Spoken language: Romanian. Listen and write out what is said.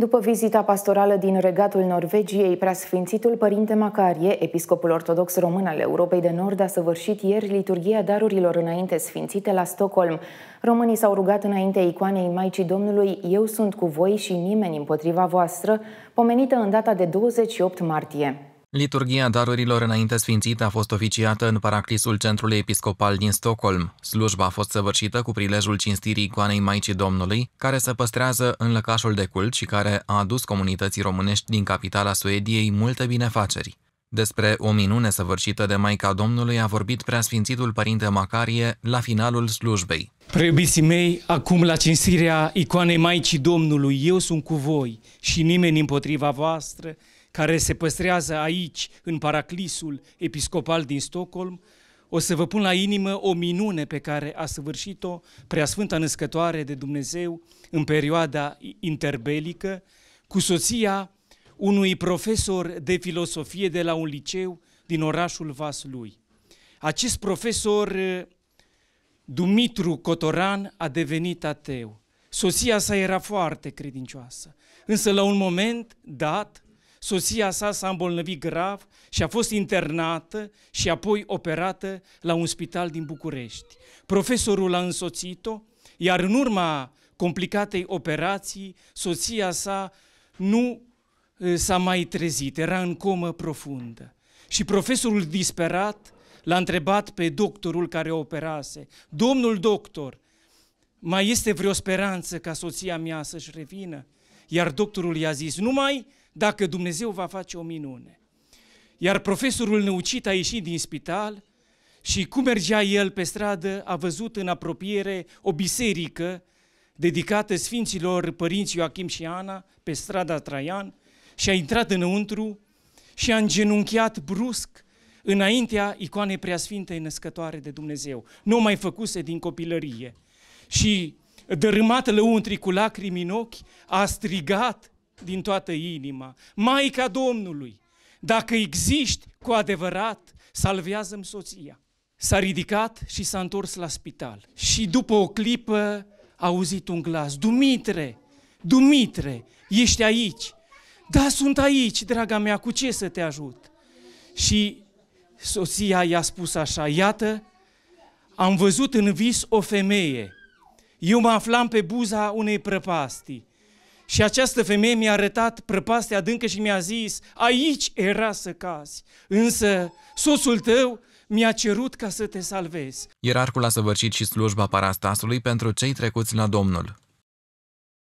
După vizita pastorală din regatul Norvegiei, preasfințitul Părinte Macarie, episcopul ortodox român al Europei de Nord, a săvârșit ieri liturghia darurilor înainte sfințite la Stockholm. Românii s-au rugat înaintea icoanei Maicii Domnului Eu sunt cu voi și nimeni împotriva voastră, pomenită în data de 28 martie. Liturgia darurilor înainte sfințită a fost oficiată în paraclisul Centrului Episcopal din Stockholm. Slujba a fost săvârșită cu prilejul cinstirii icoanei Maicii Domnului, care se păstrează în lăcașul de cult și care a adus comunității românești din capitala Suediei multe binefaceri. Despre o minune săvârșită de Maica Domnului a vorbit preasfințitul Părinte Macarie la finalul slujbei. Preobiții mei, acum la cinstirea icoanei Maicii Domnului, eu sunt cu voi și nimeni împotriva voastră, care se păstrează aici, în Paraclisul Episcopal din Stockholm, o să vă pun la inimă o minune pe care a săvârșit-o Preasfânta Născătoare de Dumnezeu în perioada interbelică cu soția unui profesor de filosofie de la un liceu din orașul Vaslui. Acest profesor, eh, Dumitru Cotoran, a devenit ateu. Soția sa era foarte credincioasă, însă la un moment dat, soția sa s-a îmbolnăvit grav și a fost internată și apoi operată la un spital din București. Profesorul a însoțit-o, iar în urma complicatei operații, soția sa nu s-a mai trezit, era în comă profundă. Și profesorul disperat l-a întrebat pe doctorul care o operase, Domnul doctor, mai este vreo speranță ca soția mea să-și revină? Iar doctorul i-a zis, numai dacă Dumnezeu va face o minune. Iar profesorul neucit a ieșit din spital și cum mergea el pe stradă, a văzut în apropiere o biserică dedicată Sfinților Părinți Ioachim și Ana pe strada Traian și a intrat înăuntru și a îngenunchiat brusc înaintea icoanei Preasfintei Născătoare de Dumnezeu. Nu mai făcuse din copilărie. Și dărâmat lăuntrii cu lacrimi în ochi, a strigat din toată inima, Maica Domnului, dacă existi cu adevărat, salvează-mi soția. S-a ridicat și s-a întors la spital. Și după o clipă a auzit un glas, Dumitre, Dumitre, ești aici? Da, sunt aici, draga mea, cu ce să te ajut? Și soția i-a spus așa, iată, am văzut în vis o femeie eu mă aflam pe buza unei prăpastii. Și această femeie mi-a arătat prăpastea adâncă și mi-a zis, aici era să cazi, însă soțul tău mi-a cerut ca să te salvezi. Ierarhul a săvârșit și slujba parastasului pentru cei trecuți la Domnul.